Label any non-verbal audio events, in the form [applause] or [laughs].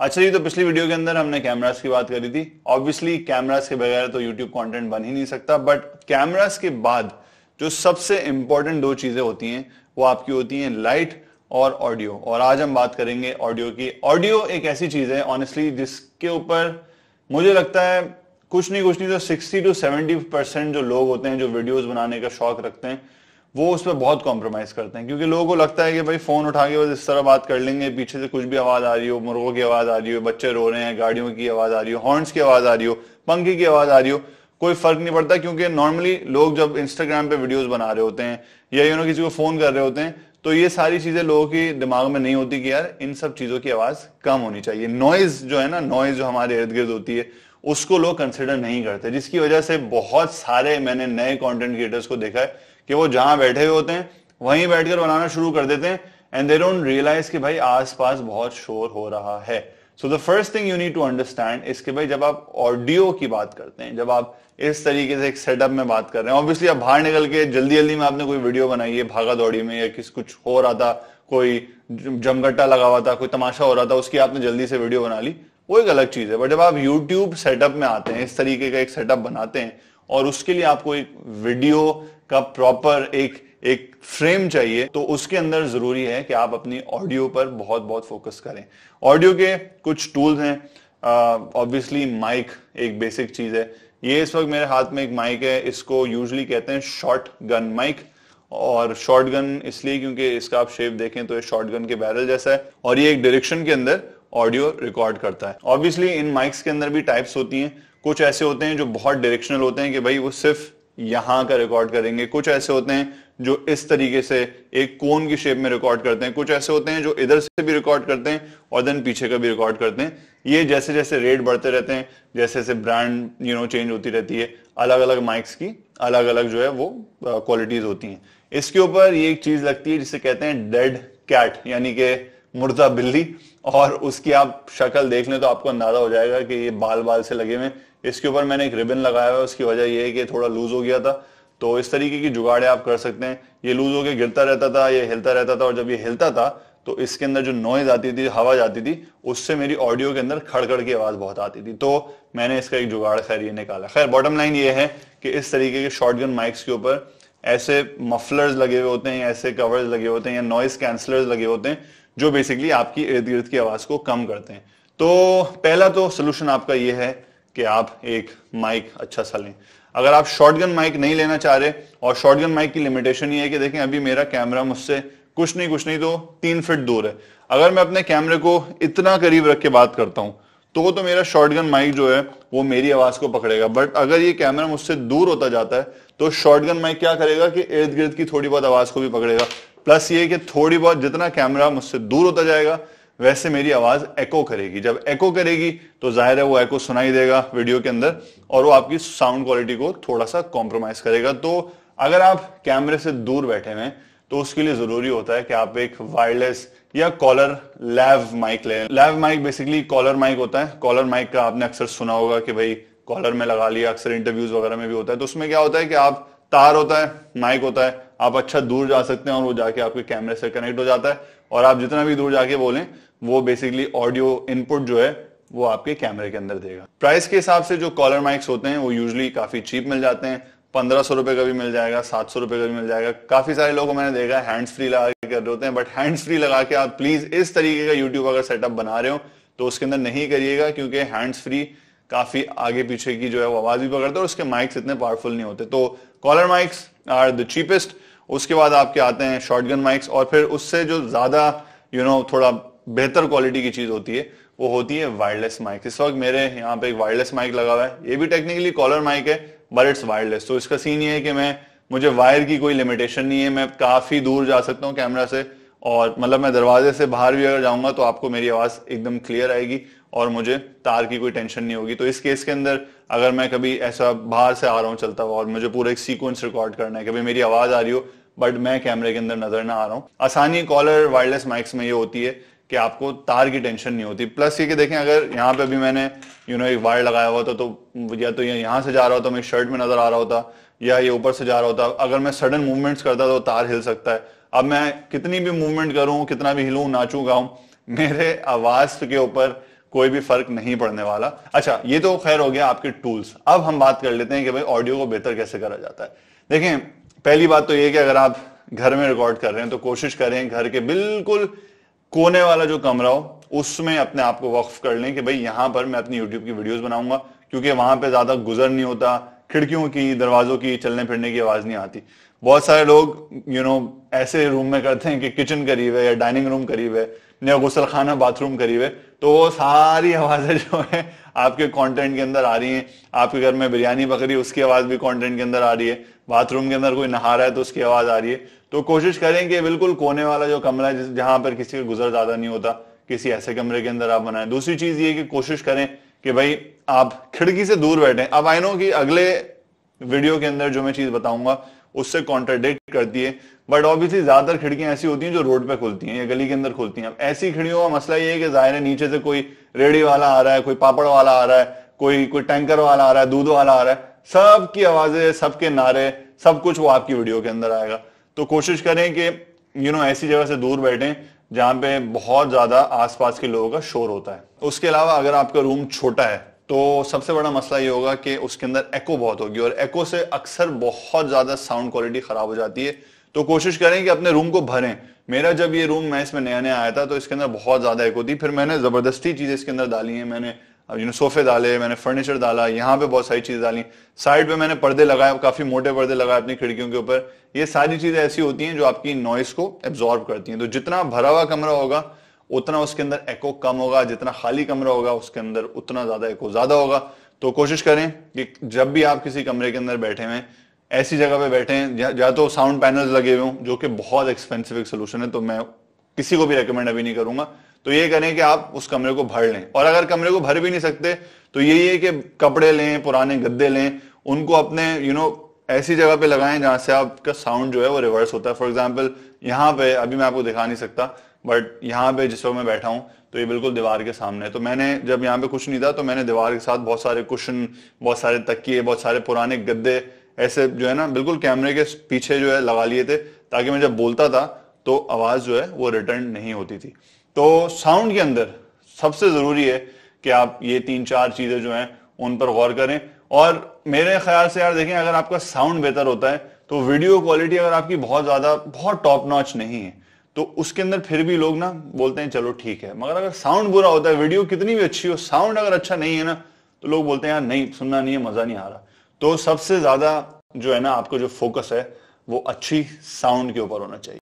अच्छा जी तो पिछली वीडियो के अंदर हमने कैमरास की बात करी थी ऑब्वियसली कैमरास के बगैर तो यूट्यूब कंटेंट बन ही नहीं सकता बट कैमरास के बाद जो सबसे इंपॉर्टेंट दो चीजें होती हैं वो आपकी होती हैं लाइट और ऑडियो और आज हम बात करेंगे ऑडियो की ऑडियो एक ऐसी चीज है ऑनेस्टली जिसके ऊपर मुझे लगता है कुछ नहीं कुछ नहीं तो सिक्सटी टू सेवेंटी परसेंट जो लोग होते हैं जो वीडियोज बनाने का शौक रखते हैं वो उस पर बहुत कॉम्प्रोमाइज करते हैं क्योंकि लोगों को लगता है कि भाई फोन उठा के बस इस तरह बात कर लेंगे पीछे से कुछ भी आवाज आ रही हो मुर्गों की आवाज आ रही हो बच्चे रो रहे हैं गाड़ियों की आवाज आ रही हो हॉर्न्स की आवाज आ रही हो पंखे की आवाज आ रही हो कोई फर्क नहीं पड़ता क्योंकि नॉर्मली लोग जब इंस्टाग्राम पे वीडियोस बना रहे होते हैं या यू नो किसी को फोन कर रहे होते हैं तो ये सारी चीजें लोगों के दिमाग में नहीं होती कि यार इन सब चीजों की आवाज कम होनी चाहिए नॉइज जो है ना नॉइज जो हमारे इर्द गिर्द होती है उसको लोग कंसिडर नहीं करते जिसकी वजह से बहुत सारे मैंने नए कॉन्टेंट क्रिएटर्स को देखा है कि वो जहां बैठे हुए होते हैं वहीं बैठकर बनाना शुरू कर देते हैं एंड दे डोंट रियलाइज कि भाई आसपास बहुत शोर हो रहा है so the first thing you need to understand इसके भाई जब आप ऑडियो की बात करते हैं जब आप इस तरीके से एक सेटअप में बात कर रहे हैं ऑब्वियसली आप बाहर निकल के जल्दी जल्दी में आपने कोई वीडियो बनाई है भागा दौड़ी में या किस कुछ हो रहा था कोई जमघट्टा लगा हुआ था कोई तमाशा हो रहा था उसकी आपने जल्दी से वीडियो बना ली वो एक अलग चीज है बट जब आप यूट्यूब सेटअप में आते हैं इस तरीके का एक सेटअप बनाते हैं और उसके लिए आपको एक वीडियो का प्रॉपर एक एक फ्रेम चाहिए तो उसके अंदर जरूरी है कि आप अपनी ऑडियो पर बहुत बहुत फोकस करें ऑडियो के कुछ टूल्स हैं ऑब्वियसली माइक एक बेसिक चीज है ये इस वक्त मेरे हाथ में एक माइक है इसको यूजली कहते हैं शॉर्ट गन माइक और शॉर्ट गन इसलिए क्योंकि इसका आप शेप देखें तो ये शॉर्ट गन के बैरल जैसा है और ये एक डायरेक्शन के अंदर ऑडियो रिकॉर्ड करता है ऑब्वियसली इन माइक्स के अंदर भी टाइप्स होती हैं कुछ ऐसे होते हैं जो बहुत डायरेक्शनल होते हैं कि भाई वो सिर्फ यहां का रिकॉर्ड करेंगे कुछ ऐसे होते हैं जो इस तरीके से एक कोन की शेप में रिकॉर्ड करते हैं कुछ ऐसे होते हैं जो इधर से भी रिकॉर्ड करते हैं और देन पीछे का भी रिकॉर्ड करते हैं ये जैसे जैसे रेट बढ़ते रहते हैं जैसे जैसे ब्रांड यू नो चेंज होती रहती है अलग अलग माइक्स की अलग अलग जो है वो क्वालिटीज uh, होती हैं इसके ऊपर ये एक चीज लगती है जिसे कहते हैं डेड कैट यानी कि मुर्दा बिल्ली और उसकी आप शक्ल देख लें तो आपको अंदाजा हो जाएगा कि ये बाल बाल से लगे हुए इसके ऊपर मैंने एक रिबन लगाया हुआ उसकी वजह यह है कि थोड़ा लूज हो गया था तो इस तरीके की जुगाड़े आप कर सकते हैं ये लूज होकर गिरता रहता था ये हिलता रहता था और जब ये हिलता था तो इसके अंदर जो नॉइज आती थी हवा जाती थी उससे मेरी ऑडियो के अंदर खड़खड़ की आवाज बहुत आती थी तो मैंने इसका एक जुगाड़ खैर ये निकाला खैर बॉटम लाइन ये है कि इस तरीके के शॉटगन माइक्स के ऊपर ऐसे मफलर्स लगे हुए होते हैं ऐसे कवर्स लगे होते हैं या नॉइस कैंसलर्स लगे होते हैं जो बेसिकली आपकी इर्द गिर्द की आवाज को कम करते हैं तो पहला तो सोल्यूशन आपका यह है कि आप एक माइक अच्छा सा लें अगर आप शॉटगन माइक नहीं लेना चाह रहे और शॉटगन माइक की लिमिटेशन ये है कि देखें अभी मेरा कैमरा मुझसे कुछ नहीं कुछ नहीं तो तीन फिट दूर है अगर मैं अपने कैमरे को इतना करीब रख के बात करता हूं तो वो तो मेरा शॉटगन माइक जो है वो मेरी आवाज को पकड़ेगा बट अगर ये कैमरा मुझसे दूर होता जाता है तो शॉटगन माइक क्या करेगा कि इर्द गिर्द की थोड़ी बहुत आवाज को भी पकड़ेगा प्लस ये कि थोड़ी बहुत जितना कैमरा मुझसे दूर होता जाएगा वैसे मेरी आवाज एको करेगी जब एको करेगी तो जाहिर है वो एको सुनाई देगा वीडियो के अंदर और वो आपकी साउंड क्वालिटी को थोड़ा सा कॉम्प्रोमाइज करेगा तो अगर आप कैमरे से दूर बैठे हैं तो उसके लिए जरूरी होता है कि आप एक वायरलेस या कॉलर लैव माइक ले lav mic basically collar mic होता है कॉलर माइक का आपने अक्सर सुना होगा कि भाई कॉलर में लगा लिया अक्सर इंटरव्यूज वगैरह में भी होता है तो उसमें क्या होता है कि आप तार होता है माइक होता है आप अच्छा दूर जा सकते हैं और वो जाके आपके कैमरे से कनेक्ट हो जाता है और आप जितना भी दूर जाके बोलें वो बेसिकली ऑडियो इनपुट जो है वो आपके कैमरे के अंदर देगा प्राइस के हिसाब से जो कॉलर माइक्स होते हैं वो यूजली काफी चीप मिल जाते हैं पंद्रह सौ रुपए का भी मिल जाएगा सात सौ रुपए का भी मिल जाएगा काफी सारे लोगों को मैंने देखा है हैंड्स फ्री लगा के कर रहे होते हैं बट हैंड्स फ्री लगा के आप प्लीज इस तरीके का यूट्यूब अगर सेटअप बना रहे हो तो उसके अंदर नहीं करिएगा क्योंकि हैंड्स फ्री काफी आगे पीछे की जो है वो आवाज भी पकड़ते हैं और उसके माइक्स इतने पावरफुल नहीं होते तो collar mics are the cheapest उसके बाद आपके आते हैं शॉर्ट गन माइक्स और फिर उससे जो ज्यादा यू नो थोड़ा बेहतर क्वालिटी की चीज होती है वो होती है वायरलेस माइक इस वक्त मेरे यहाँ पे एक वायरलेस माइक लगा हुआ है ये भी टेक्निकली कॉलर माइक है बट इट्स वायरलेस तो इसका सीन ये है कि मैं मुझे वायर की कोई लिमिटेशन नहीं है मैं काफी दूर जा सकता हूँ कैमरा से और मतलब मैं दरवाजे से बाहर भी अगर जाऊंगा तो आपको मेरी आवाज एकदम क्लियर आएगी और मुझे तार की कोई टेंशन नहीं होगी तो इस केस के अंदर अगर मैं कभी ऐसा बाहर से आ रहा हूँ चलता हुआ और मुझे पूरा एक सीक्वेंस रिकॉर्ड करना है कभी मेरी आवाज आ रही हो बट मैं कैमरे के अंदर नजर ना आ रहा हूँ आसानी कॉलर वायरलेस माइक्स में ये होती है कि आपको तार की टेंशन नहीं होती प्लस ये कि देखें अगर यहाँ पे भी मैंने यू नो एक वायर लगाया हुआ था तो या तो ये यहाँ से जा रहा होता मैं शर्ट में नजर आ रहा होता या ये ऊपर से जा रहा होता अगर मैं सडन मूवमेंट्स करता तो तार हिल सकता है अब मैं कितनी भी मूवमेंट करूं कितना भी हिलूं नाचू गाऊं मेरे आवाज के ऊपर कोई भी फर्क नहीं पड़ने वाला अच्छा ये तो खैर हो गया आपके टूल्स अब हम बात कर लेते हैं कि भाई ऑडियो को बेहतर कैसे करा जाता है देखें पहली बात तो ये कि अगर आप घर में रिकॉर्ड कर रहे हैं तो कोशिश करें घर के बिल्कुल कोने वाला जो कमरा हो उसमें अपने आप को वक्फ कर लें कि भाई यहाँ पर मैं अपनी यूट्यूब की वीडियोस बनाऊंगा क्योंकि वहां पे ज्यादा गुजर नहीं होता खिड़कियों की दरवाजों की चलने फिरने की आवाज नहीं आती बहुत सारे लोग यू नो ऐसे रूम में करते हैं कि किचन करीब है या डाइनिंग रूम करीब है या गुसलखाना बाथरूम करीब है तो वो सारी आवाजें [laughs] जो है आपके कंटेंट के अंदर आ रही हैं आपके घर में बिरयानी पकड़ी उसकी आवाज भी कंटेंट के अंदर आ रही है बाथरूम के अंदर कोई नहा रहा है तो उसकी आवाज आ रही है तो कोशिश करें कि बिल्कुल कोने वाला जो कमरा है जहां पर किसी का गुजर ज्यादा नहीं होता किसी ऐसे कमरे के अंदर आप बनाए दूसरी चीज ये कि कोशिश करें कि भाई आप खिड़की से दूर बैठे अब आई नो कि अगले वीडियो के अंदर जो मैं चीज बताऊंगा उससे कॉन्ट्राडिक्ट करती है बट ऑब्वियसली ज्यादातर खिड़कियां ऐसी होती हैं जो रोड पे खुलती हैं या गली के अंदर खुलती हैं अब ऐसी खिड़कियों का मसला ये है कि जाहिर है नीचे से कोई रेडी वाला आ रहा है कोई पापड़ वाला आ रहा है कोई कोई टैंकर वाला आ रहा है दूध वाला आ रहा है सबकी आवाजें सबके नारे सब कुछ वो आपकी वीडियो के अंदर आएगा तो कोशिश करें कि यू नो ऐसी जगह से दूर बैठे जहां पे बहुत ज्यादा आसपास के लोगों का शोर होता है उसके अलावा अगर आपका रूम छोटा है तो सबसे बड़ा मसला ये होगा कि उसके अंदर एको बहुत होगी और एको से अक्सर बहुत ज्यादा साउंड क्वालिटी खराब हो जाती है तो कोशिश करें कि अपने रूम को भरें मेरा जब ये रूम मैं इसमें नया नया आया था तो इसके अंदर बहुत ज्यादा एको थी फिर मैंने जबरदस्ती चीजें इसके अंदर डाली हैं मैंने अब यू नो सोफे डाले मैंने फर्नीचर डाला यहाँ पे बहुत सारी चीजें डाली साइड पे मैंने पर्दे लगाए काफी मोटे पर्दे लगाए अपनी खिड़कियों के ऊपर ये सारी चीजें ऐसी होती हैं जो आपकी नॉइस को एब्जॉर्ब करती हैं तो जितना भरा हुआ कमरा होगा उतना उसके अंदर एको कम होगा जितना खाली कमरा होगा उसके अंदर उतना ज्यादा एको ज्यादा होगा तो कोशिश करें कि जब भी आप किसी कमरे के अंदर बैठे हुए ऐसी जगह पे बैठे हैं या तो साउंड पैनल लगे हुए हों जो कि बहुत एक्सपेंसिव एक सोल्यूशन है तो मैं किसी को भी रिकमेंड अभी नहीं करूंगा तो ये करें कि आप उस कमरे को भर लें और अगर कमरे को भर भी नहीं सकते तो यही है कि कपड़े लें पुराने गद्दे लें उनको अपने यू you नो know, ऐसी जगह पे लगाएं जहां से आपका साउंड जो है वो रिवर्स होता है फॉर एग्जाम्पल यहाँ पे अभी मैं आपको दिखा नहीं सकता बट यहाँ पे जिस वक्त मैं बैठा हूँ तो ये बिल्कुल दीवार के सामने है तो मैंने जब यहाँ पे कुछ नहीं था तो मैंने दीवार के साथ बहुत सारे कुशन बहुत सारे तकिए बहुत सारे पुराने गद्दे ऐसे जो है ना बिल्कुल कैमरे के पीछे जो है लगा लिए थे ताकि मैं जब बोलता था तो आवाज जो है वो रिटर्न नहीं होती थी तो साउंड के अंदर सबसे जरूरी है कि आप ये तीन चार चीजें जो हैं उन पर गौर करें और मेरे ख्याल से यार देखें अगर आपका साउंड बेहतर होता है तो वीडियो क्वालिटी अगर आपकी बहुत ज्यादा बहुत टॉप नॉच नहीं है तो उसके अंदर फिर भी लोग ना बोलते हैं चलो ठीक है मगर अगर साउंड बुरा होता है वीडियो कितनी भी अच्छी हो साउंड अगर अच्छा नहीं है ना तो लोग बोलते हैं यार नहीं सुनना नहीं है मजा नहीं आ रहा तो सबसे ज्यादा जो है ना आपको जो फोकस है वो अच्छी साउंड के ऊपर होना चाहिए